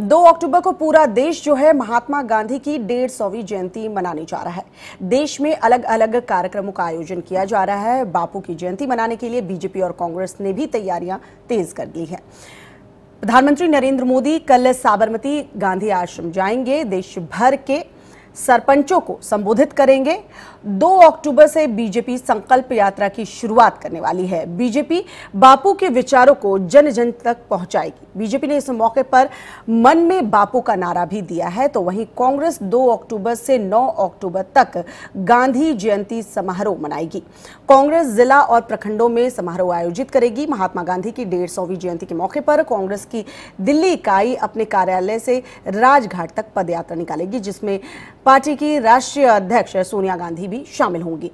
दो अक्टूबर को पूरा देश जो है महात्मा गांधी की डेढ़ सौवीं जयंती मनाने जा रहा है देश में अलग अलग कार्यक्रमों का आयोजन किया जा रहा है बापू की जयंती मनाने के लिए बीजेपी और कांग्रेस ने भी तैयारियां तेज कर दी है प्रधानमंत्री नरेंद्र मोदी कल साबरमती गांधी आश्रम जाएंगे देश भर के सरपंचों को संबोधित करेंगे 2 अक्टूबर से बीजेपी संकल्प यात्रा की शुरुआत करने वाली है बीजेपी बापू के विचारों को जन जन तक पहुंचाएगी बीजेपी ने इस मौके पर मन में बापू का नारा भी दिया है तो वहीं कांग्रेस 2 अक्टूबर से 9 अक्टूबर तक गांधी जयंती समारोह मनाएगी कांग्रेस जिला और प्रखंडों में समारोह आयोजित करेगी महात्मा गांधी की डेढ़ जयंती के मौके पर कांग्रेस की दिल्ली इकाई अपने कार्यालय से राजघाट तक पदयात्रा निकालेगी जिसमें पार्टी की राष्ट्रीय अध्यक्ष सोनिया गांधी भी शामिल होंगी